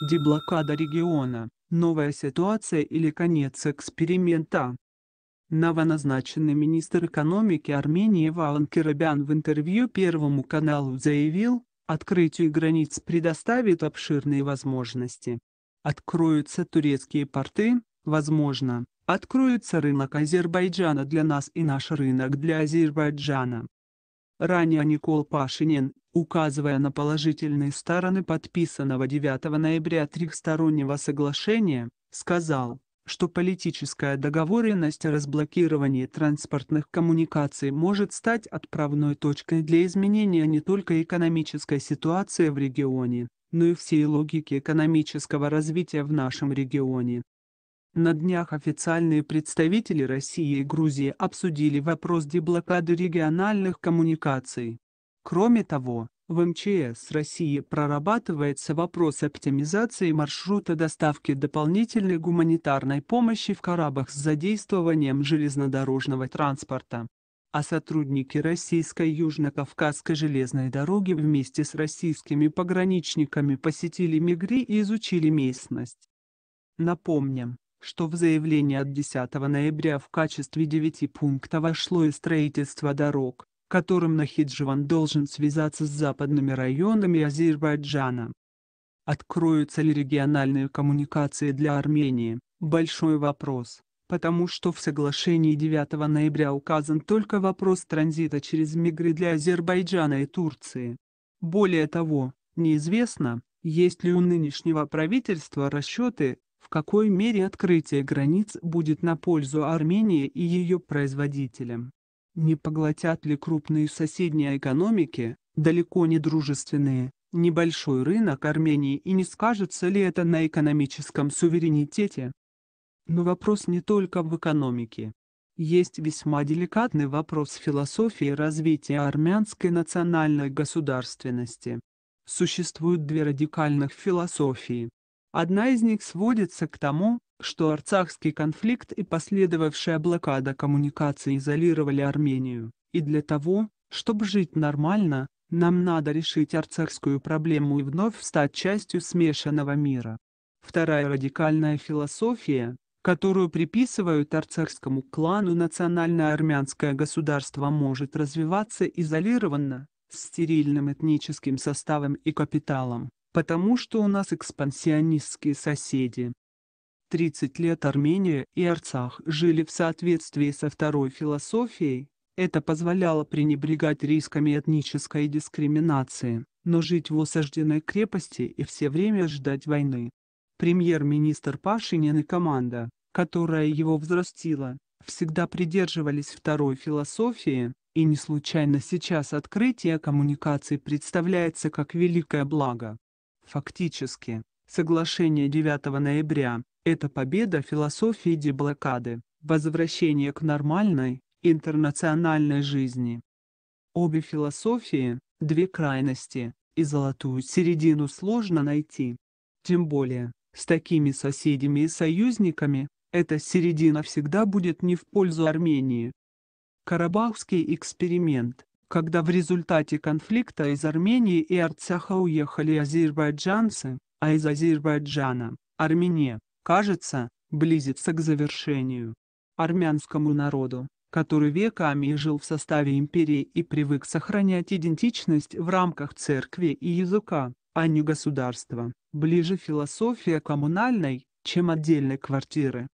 Деблокада региона, новая ситуация или конец эксперимента. Новоназначенный министр экономики Армении Валан Кирабян в интервью Первому каналу заявил, открытию границ предоставит обширные возможности. Откроются турецкие порты, возможно, откроется рынок Азербайджана для нас и наш рынок для Азербайджана. Ранее Никол Пашинин, указывая на положительные стороны подписанного 9 ноября трехстороннего соглашения, сказал, что политическая договоренность о разблокировании транспортных коммуникаций может стать отправной точкой для изменения не только экономической ситуации в регионе, но и всей логики экономического развития в нашем регионе. На днях официальные представители России и Грузии обсудили вопрос деблокады региональных коммуникаций. Кроме того, в МЧС России прорабатывается вопрос оптимизации маршрута доставки дополнительной гуманитарной помощи в Карабах с задействованием железнодорожного транспорта. А сотрудники Российской Южно-Кавказской железной дороги вместе с российскими пограничниками посетили Мигри и изучили местность. Напомним, что в заявление от 10 ноября в качестве 9 пункта вошло и строительство дорог, которым Нахидживан должен связаться с западными районами Азербайджана. Откроются ли региональные коммуникации для Армении – большой вопрос, потому что в соглашении 9 ноября указан только вопрос транзита через Мигры для Азербайджана и Турции. Более того, неизвестно, есть ли у нынешнего правительства расчеты, в какой мере открытие границ будет на пользу Армении и ее производителям не поглотят ли крупные соседние экономики, далеко не дружественные, небольшой рынок Армении и не скажется ли это на экономическом суверенитете. Но вопрос не только в экономике. Есть весьма деликатный вопрос философии развития армянской национальной государственности. Существуют две радикальных философии. Одна из них сводится к тому, что Арцахский конфликт и последовавшая блокада коммуникаций изолировали Армению, и для того, чтобы жить нормально, нам надо решить арцахскую проблему и вновь стать частью смешанного мира. Вторая радикальная философия, которую приписывают арцахскому клану национальное армянское государство может развиваться изолированно, с стерильным этническим составом и капиталом, потому что у нас экспансионистские соседи. 30 лет Армения и Арцах жили в соответствии со второй философией, это позволяло пренебрегать рисками этнической дискриминации, но жить в осажденной крепости и все время ждать войны. Премьер-министр Пашинин и команда, которая его взрастила, всегда придерживались второй философии, и не случайно сейчас открытие коммуникаций представляется как великое благо. Фактически, Соглашение 9 ноября – это победа философии деблокады, возвращение к нормальной, интернациональной жизни. Обе философии – две крайности, и золотую середину сложно найти. Тем более, с такими соседями и союзниками, эта середина всегда будет не в пользу Армении. Карабахский эксперимент, когда в результате конфликта из Армении и Арцаха уехали азербайджанцы, а из Азербайджана, Армении, кажется, близится к завершению. Армянскому народу, который веками жил в составе империи и привык сохранять идентичность в рамках церкви и языка, а не государства, ближе философия коммунальной, чем отдельной квартиры.